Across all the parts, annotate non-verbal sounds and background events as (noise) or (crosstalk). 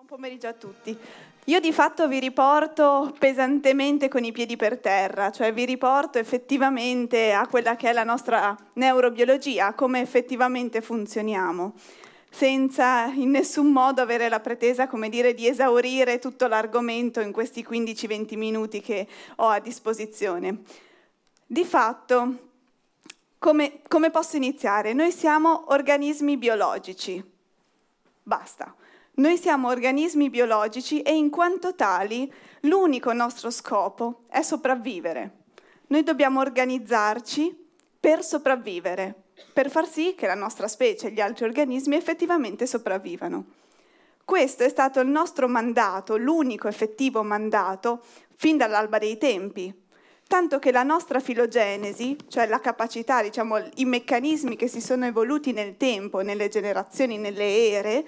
Buon pomeriggio a tutti. Io di fatto vi riporto pesantemente con i piedi per terra, cioè vi riporto effettivamente a quella che è la nostra neurobiologia, come effettivamente funzioniamo, senza in nessun modo avere la pretesa, come dire, di esaurire tutto l'argomento in questi 15-20 minuti che ho a disposizione. Di fatto, come, come posso iniziare? Noi siamo organismi biologici. Basta. Noi siamo organismi biologici e in quanto tali l'unico nostro scopo è sopravvivere. Noi dobbiamo organizzarci per sopravvivere, per far sì che la nostra specie e gli altri organismi effettivamente sopravvivano. Questo è stato il nostro mandato, l'unico effettivo mandato, fin dall'alba dei tempi, tanto che la nostra filogenesi, cioè la capacità, diciamo, i meccanismi che si sono evoluti nel tempo, nelle generazioni, nelle ere,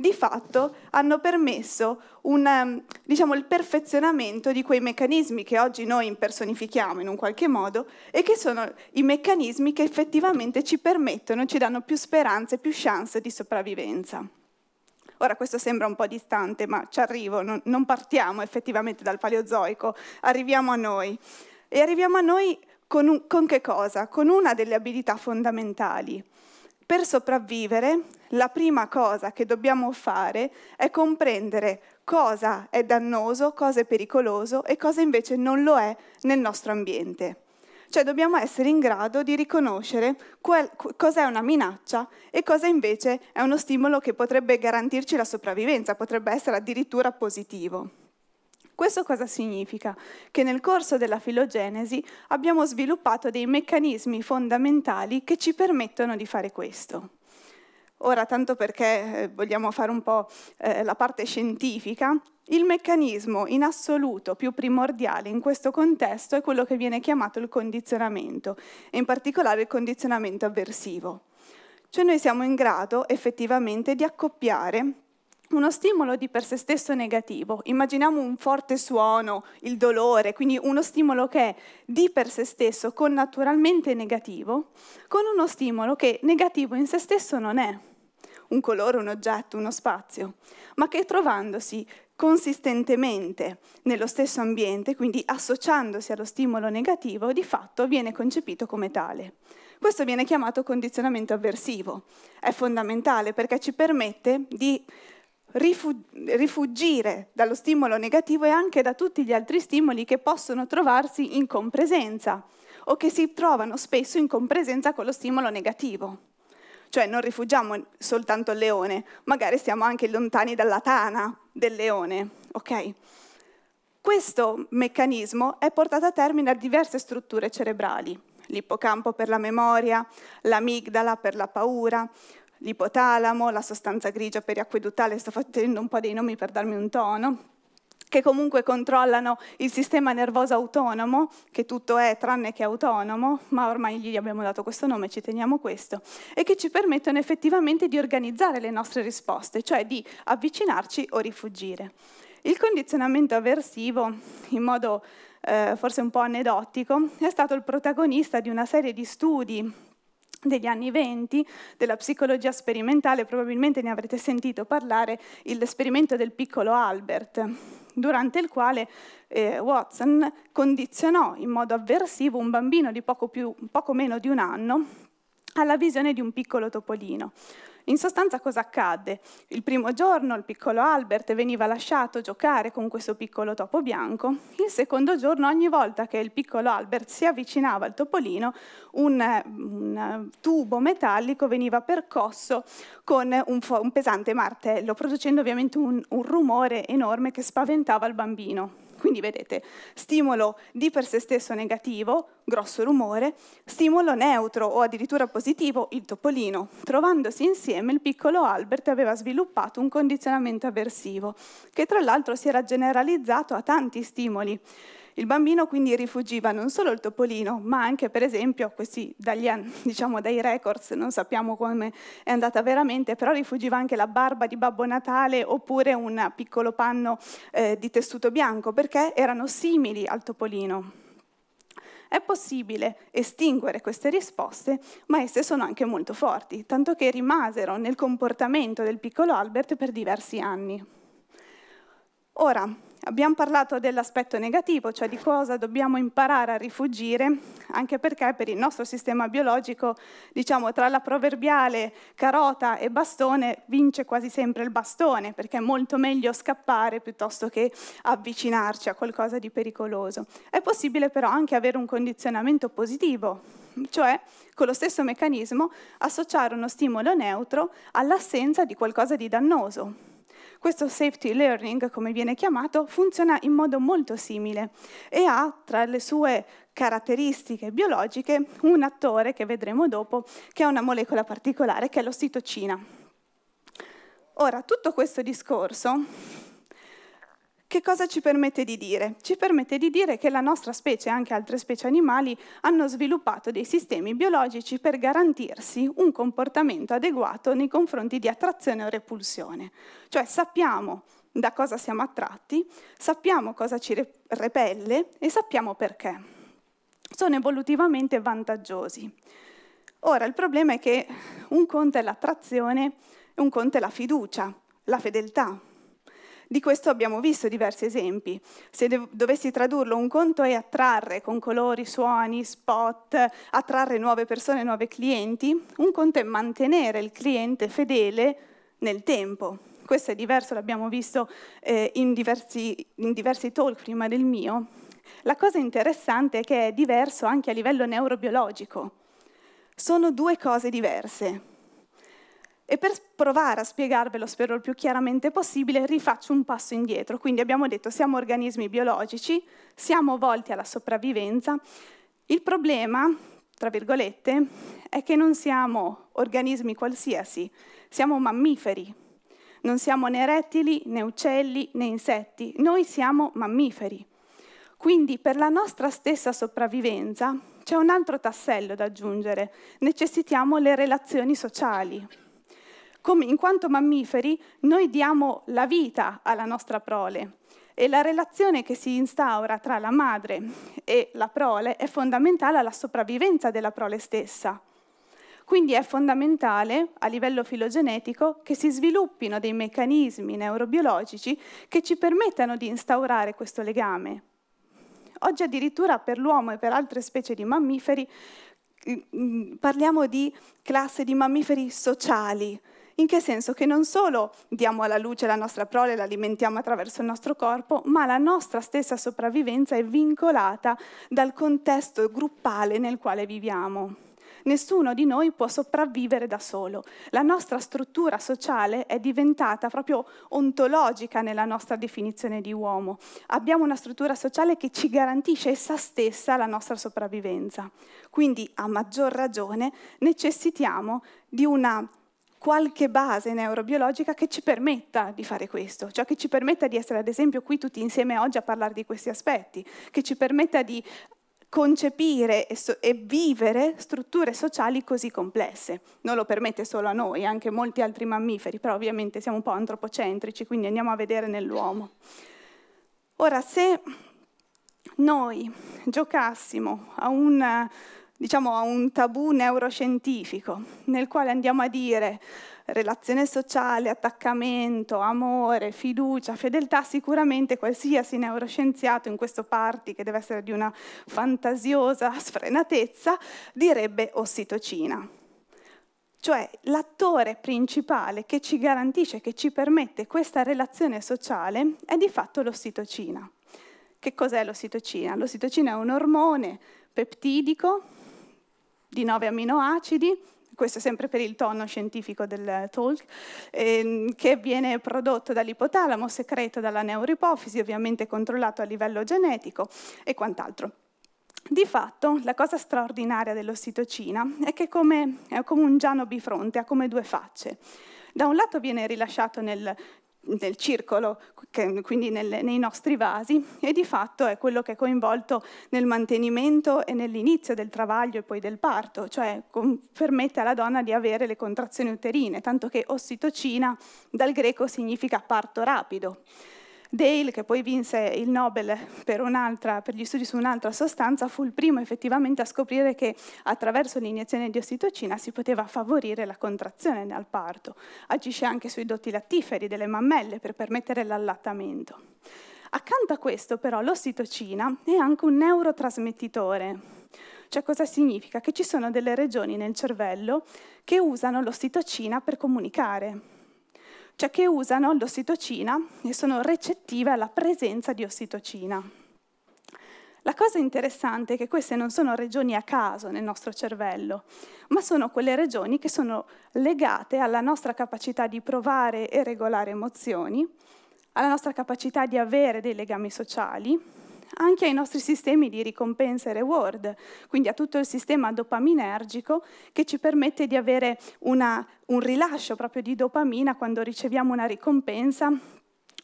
di fatto hanno permesso un, ehm, diciamo, il perfezionamento di quei meccanismi che oggi noi impersonifichiamo in un qualche modo e che sono i meccanismi che effettivamente ci permettono, ci danno più speranze, più chance di sopravvivenza. Ora questo sembra un po' distante, ma ci arrivo, non, non partiamo effettivamente dal Paleozoico, arriviamo a noi. E arriviamo a noi con, un, con che cosa? Con una delle abilità fondamentali, per sopravvivere, la prima cosa che dobbiamo fare è comprendere cosa è dannoso, cosa è pericoloso e cosa invece non lo è nel nostro ambiente. Cioè dobbiamo essere in grado di riconoscere quel, cos'è una minaccia e cosa invece è uno stimolo che potrebbe garantirci la sopravvivenza, potrebbe essere addirittura positivo. Questo cosa significa? Che nel corso della filogenesi abbiamo sviluppato dei meccanismi fondamentali che ci permettono di fare questo. Ora, tanto perché eh, vogliamo fare un po' eh, la parte scientifica, il meccanismo in assoluto più primordiale in questo contesto è quello che viene chiamato il condizionamento, e in particolare il condizionamento avversivo. Cioè noi siamo in grado effettivamente di accoppiare uno stimolo di per sé stesso negativo. Immaginiamo un forte suono, il dolore, quindi uno stimolo che è di per sé stesso connaturalmente negativo, con uno stimolo che negativo in se stesso non è, un colore, un oggetto, uno spazio, ma che trovandosi consistentemente nello stesso ambiente, quindi associandosi allo stimolo negativo, di fatto viene concepito come tale. Questo viene chiamato condizionamento avversivo. È fondamentale perché ci permette di rifuggire dallo stimolo negativo e anche da tutti gli altri stimoli che possono trovarsi in compresenza o che si trovano spesso in compresenza con lo stimolo negativo. Cioè non rifugiamo soltanto il leone, magari siamo anche lontani dalla tana del leone, ok? Questo meccanismo è portato a termine da diverse strutture cerebrali, l'ippocampo per la memoria, l'amigdala per la paura, l'ipotalamo, la sostanza grigia periacqueduttale, sto facendo un po' dei nomi per darmi un tono, che comunque controllano il sistema nervoso autonomo, che tutto è tranne che autonomo, ma ormai gli abbiamo dato questo nome, ci teniamo questo, e che ci permettono effettivamente di organizzare le nostre risposte, cioè di avvicinarci o rifuggire. Il condizionamento avversivo, in modo eh, forse un po' aneddotico, è stato il protagonista di una serie di studi (laughs) degli anni 20 della psicologia sperimentale, probabilmente ne avrete sentito parlare, l'esperimento del piccolo Albert, durante il quale eh, Watson condizionò in modo avversivo un bambino di poco, più, poco meno di un anno alla visione di un piccolo topolino. In sostanza cosa accadde? Il primo giorno il piccolo Albert veniva lasciato giocare con questo piccolo topo bianco, il secondo giorno ogni volta che il piccolo Albert si avvicinava al topolino un, un tubo metallico veniva percosso con un, un pesante martello, producendo ovviamente un, un rumore enorme che spaventava il bambino. Quindi vedete, stimolo di per sé stesso negativo, grosso rumore, stimolo neutro o addirittura positivo, il topolino. Trovandosi insieme, il piccolo Albert aveva sviluppato un condizionamento avversivo, che tra l'altro si era generalizzato a tanti stimoli. Il bambino quindi rifugiva non solo il topolino, ma anche per esempio, questi dagli, (laughs) diciamo, dai records, non sappiamo come è andata veramente, però rifugiva anche la barba di Babbo Natale oppure un piccolo panno eh, di tessuto bianco, perché erano simili al topolino. È possibile estinguere queste risposte, ma esse sono anche molto forti, tanto che rimasero nel comportamento del piccolo Albert per diversi anni. Ora, abbiamo parlato dell'aspetto negativo, cioè di cosa dobbiamo imparare a rifugire, anche perché per il nostro sistema biologico, diciamo, tra la proverbiale carota e bastone vince quasi sempre il bastone, perché è molto meglio scappare piuttosto che avvicinarci a qualcosa di pericoloso. È possibile però anche avere un condizionamento positivo, cioè con lo stesso meccanismo associare uno stimolo neutro all'assenza di qualcosa di dannoso. Questo safety learning, come viene chiamato, funziona in modo molto simile e ha tra le sue caratteristiche biologiche un attore che vedremo dopo che è una molecola particolare che è l'ossitocina. Ora, tutto questo discorso che cosa ci permette di dire? Ci permette di dire che la nostra specie e anche altre specie animali hanno sviluppato dei sistemi biologici per garantirsi un comportamento adeguato nei confronti di attrazione o repulsione. Cioè sappiamo da cosa siamo attratti, sappiamo cosa ci repelle e sappiamo perché. Sono evolutivamente vantaggiosi. Ora, il problema è che un conto è l'attrazione e un conto è la fiducia, la fedeltà. Di questo abbiamo visto diversi esempi. Se dovessi tradurlo, un conto è attrarre con colori, suoni, spot, attrarre nuove persone, nuovi clienti, un conto è mantenere il cliente fedele nel tempo. Questo è diverso, l'abbiamo visto eh, in, diversi, in diversi talk prima del mio. La cosa interessante è che è diverso anche a livello neurobiologico. Sono due cose diverse. E per provare a spiegarvelo, spero il più chiaramente possibile, rifaccio un passo indietro. Quindi abbiamo detto siamo organismi biologici, siamo volti alla sopravvivenza. Il problema, tra virgolette, è che non siamo organismi qualsiasi, siamo mammiferi. Non siamo né rettili, né uccelli, né insetti, noi siamo mammiferi. Quindi per la nostra stessa sopravvivenza c'è un altro tassello da aggiungere, necessitiamo le relazioni sociali come in quanto mammiferi noi diamo la vita alla nostra prole e la relazione che si instaura tra la madre e la prole è fondamentale alla sopravvivenza della prole stessa. Quindi è fondamentale a livello filogenetico che si sviluppino dei meccanismi neurobiologici che ci permettano di instaurare questo legame. Oggi addirittura per l'uomo e per altre specie di mammiferi mm, mm, parliamo di classe di mammiferi sociali, in che senso? Che non solo diamo alla luce la nostra prole, la alimentiamo attraverso il nostro corpo, ma la nostra stessa sopravvivenza è vincolata dal contesto gruppale nel quale viviamo. Nessuno di noi può sopravvivere da solo. La nostra struttura sociale è diventata proprio ontologica nella nostra definizione di uomo. Abbiamo una struttura sociale che ci garantisce essa stessa la nostra sopravvivenza. Quindi, a maggior ragione, necessitiamo di una qualche base neurobiologica che ci permetta di fare questo, cioè che ci permetta di essere ad esempio qui tutti insieme oggi a parlare di questi aspetti, che ci permetta di concepire e, so- e, vivere strutture sociali così complesse. Non lo permette solo a noi, anche a molti altri mammiferi, però ovviamente siamo un po' antropocentrici, quindi andiamo a vedere nell'uomo. Ora, se noi giocassimo a un diciamo, a un tabù neuroscientifico, nel quale andiamo a dire relazione sociale, attaccamento, amore, fiducia, fedeltà, sicuramente qualsiasi neuroscienziato in questo party, che deve essere di una fantasiosa (laughs) sfrenatezza, direbbe ossitocina. Cioè l'attore principale che ci garantisce, che ci permette questa relazione sociale è di fatto l'ossitocina. Che cos'è l'ossitocina? L'ossitocina è un ormone peptidico di 9 amminoacidi, questo è sempre per il tono scientifico del talk, ehm, che viene prodotto dall'ipotalamo, secreto dalla neuroipofisi, ovviamente controllato a livello genetico e quant'altro. Di fatto, la cosa straordinaria dell'ossitocina è che come, è come un giano bifronte, ha come due facce. Da un lato viene rilasciato nel nel circolo, quindi nel, nei nostri vasi, e di fatto è quello che è coinvolto nel mantenimento e nell'inizio del travaglio e poi del parto, cioè permette alla donna di avere le contrazioni uterine, tanto che ossitocina dal greco significa parto rapido. Dale, che poi vinse il Nobel per, per, gli studi su un'altra sostanza, fu il primo effettivamente a scoprire che attraverso l'iniezione di ossitocina si poteva favorire la contrazione nel parto. Agisce anche sui dotti lattiferi delle mammelle per permettere l'allattamento. Accanto a questo però l'ossitocina è anche un neurotrasmettitore, cioè cosa significa? Che ci sono delle regioni nel cervello che usano l'ossitocina per comunicare cioè che usano l'ossitocina e sono recettive alla presenza di ossitocina. La cosa interessante è che queste non sono regioni a caso nel nostro cervello, ma sono quelle regioni che sono legate alla nostra capacità di provare e regolare emozioni, alla nostra capacità di avere dei legami sociali, anche ai nostri sistemi di ricompensa e reward, quindi a tutto il sistema dopaminergico che ci permette di avere una, un rilascio proprio di dopamina quando riceviamo una ricompensa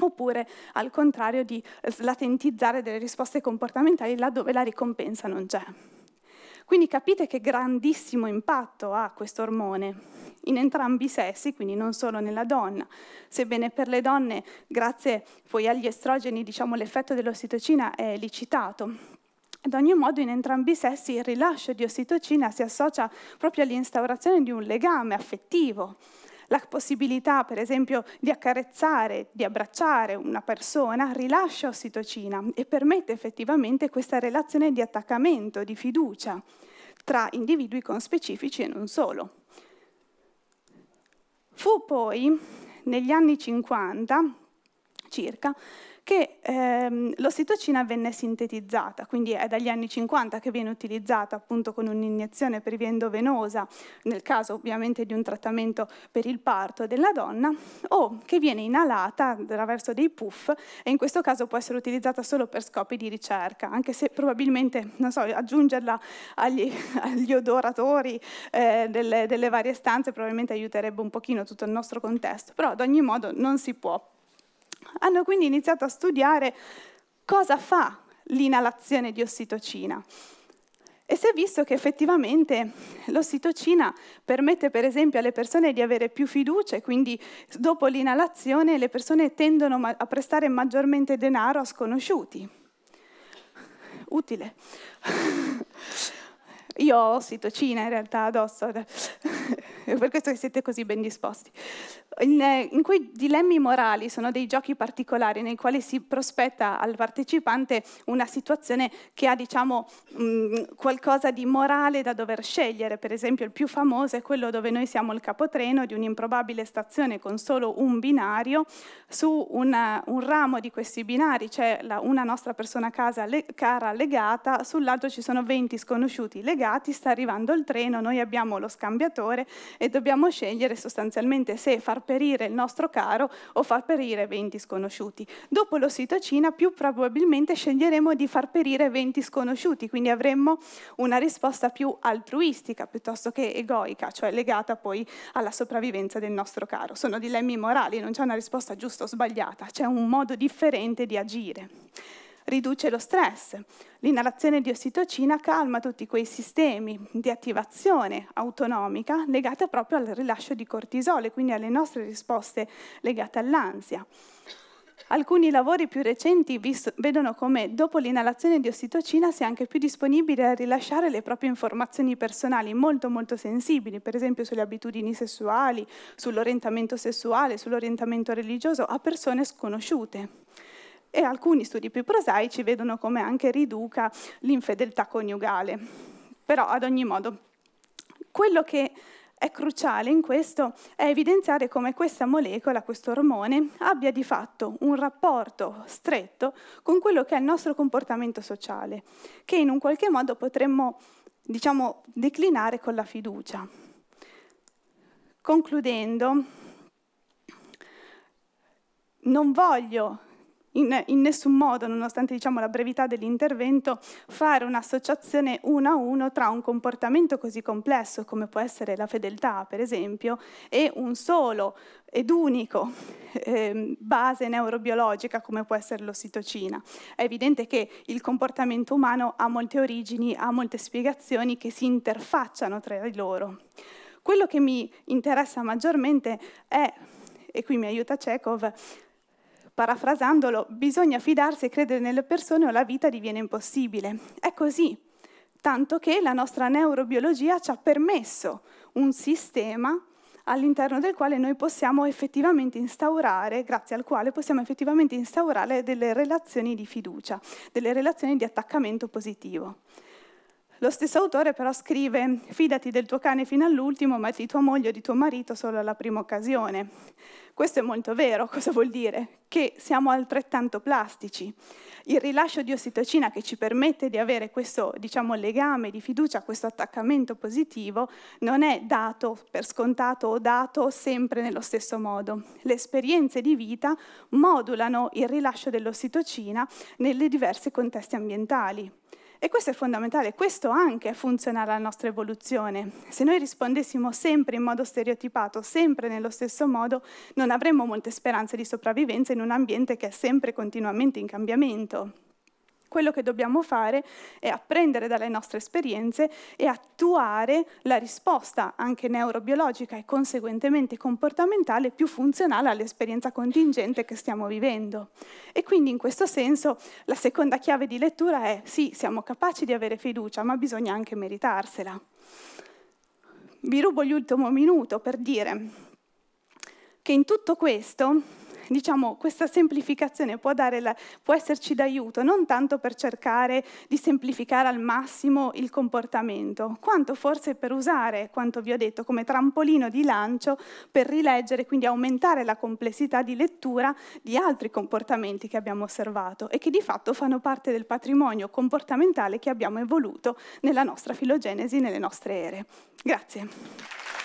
oppure al contrario di latentizzare delle risposte comportamentali laddove la ricompensa non c'è. Quindi capite che grandissimo impatto ha questo ormone in entrambi i sessi, quindi non solo nella donna. Sebbene per le donne, grazie poi agli estrogeni, diciamo, l'effetto dell'ossitocina è licitato. Ad ogni modo, in entrambi i sessi il rilascio di ossitocina si associa proprio all'instaurazione di un legame affettivo. La possibilità, per esempio, di accarezzare, di abbracciare una persona rilascia ossitocina e permette effettivamente questa relazione di attaccamento, di fiducia tra individui con specifici e non solo. Fu poi negli anni 50 circa, che ehm, l'ossitocina venne sintetizzata, quindi è dagli anni 50 che viene utilizzata appunto con un'iniezione per via endovenosa, nel caso ovviamente di un trattamento per il parto della donna, o che viene inalata attraverso dei puff e in questo caso può essere utilizzata solo per scopi di ricerca, anche se probabilmente, non so, aggiungerla agli, (laughs) agli odoratori eh, delle, delle varie stanze probabilmente aiuterebbe un pochino tutto il nostro contesto, però ad ogni modo non si può hanno quindi iniziato a studiare cosa fa l'inalazione di ossitocina. E si è visto che effettivamente l'ossitocina permette per esempio alle persone di avere più fiducia e quindi dopo l'inalazione le persone tendono a prestare maggiormente denaro a sconosciuti. Utile. (laughs) Io ho ossitocina in realtà addosso, (laughs) è per questo che siete così ben disposti in, eh, in, cui dilemmi morali sono dei giochi particolari nei quali si prospetta al partecipante una situazione che ha diciamo mh, mm, qualcosa di morale da dover scegliere, per esempio il più famoso è quello dove noi siamo il capotreno di un'improbabile stazione con solo un binario, su una, un ramo di questi binari c'è la, una nostra persona casa le, cara legata, sull'altro ci sono 20 sconosciuti legati, sta arrivando il treno, noi abbiamo lo scambiatore e dobbiamo scegliere sostanzialmente se far perire il nostro caro o far perire 20 sconosciuti. Dopo l'ossitocina più probabilmente sceglieremo di far perire 20 sconosciuti, quindi avremmo una risposta più altruistica piuttosto che egoica, cioè legata poi alla sopravvivenza del nostro caro. Sono dilemmi morali, non c'è una risposta giusta o sbagliata, c'è un modo differente di agire riduce lo stress. L'inalazione di ossitocina calma tutti quei sistemi di attivazione autonomica legati proprio al rilascio di cortisolo e quindi alle nostre risposte legate all'ansia. Alcuni lavori più recenti vedono come dopo l'inalazione di ossitocina si è anche più disponibile a rilasciare le proprie informazioni personali molto molto sensibili, per esempio sulle abitudini sessuali, sull'orientamento sessuale, sull'orientamento religioso a persone sconosciute e alcuni studi più prosaici vedono come anche riduca l'infedeltà coniugale. Però ad ogni modo, quello che è cruciale in questo è evidenziare come questa molecola, questo ormone, abbia di fatto un rapporto stretto con quello che è il nostro comportamento sociale, che in un qualche modo potremmo diciamo, declinare con la fiducia. Concludendo, non voglio in, in, nessun modo, nonostante diciamo, la brevità dell'intervento, fare un'associazione uno a uno tra un comportamento così complesso come può essere la fedeltà, per esempio, e un solo ed unico eh, base neurobiologica come può essere l'ossitocina. È evidente che il comportamento umano ha molte origini, ha molte spiegazioni che si interfacciano tra di loro. Quello che mi interessa maggiormente è, e qui mi aiuta Chekhov, Parafrasandolo, bisogna fidarsi e credere nelle persone o la vita diviene impossibile. È così, tanto che la nostra neurobiologia ci ha permesso un sistema all'interno del quale noi possiamo effettivamente instaurare, grazie al quale possiamo effettivamente instaurare delle relazioni di fiducia, delle relazioni di attaccamento positivo. Lo stesso autore però scrive fidati del tuo cane fino all'ultimo, ma di tua moglie o di tuo marito solo alla prima occasione. Questo è molto vero, cosa vuol dire? Che siamo altrettanto plastici. Il rilascio di ossitocina che ci permette di avere questo diciamo, legame di fiducia, questo attaccamento positivo, non è dato per scontato o dato sempre nello stesso modo. Le esperienze di vita modulano il rilascio dell'ossitocina nelle diverse contesti ambientali. E questo è fondamentale, questo anche è funzionale alla nostra evoluzione. Se noi rispondessimo sempre in modo stereotipato, sempre nello stesso modo, non avremmo molte speranze di sopravvivenza in un ambiente che è sempre continuamente in cambiamento quello che dobbiamo fare è apprendere dalle nostre esperienze e attuare la risposta anche neurobiologica e conseguentemente comportamentale più funzionale all'esperienza contingente che stiamo vivendo. E quindi in questo senso la seconda chiave di lettura è sì, siamo capaci di avere fiducia, ma bisogna anche meritarsela. Vi rubo l'ultimo minuto per dire che in tutto questo diciamo, questa semplificazione può, la, può esserci d'aiuto non tanto per cercare di semplificare al massimo il comportamento, quanto forse per usare quanto vi ho detto come trampolino di lancio per rileggere, quindi aumentare la complessità di lettura di altri comportamenti che abbiamo osservato e che di fatto fanno parte del patrimonio comportamentale che abbiamo evoluto nella nostra filogenesi, nelle nostre ere. Grazie.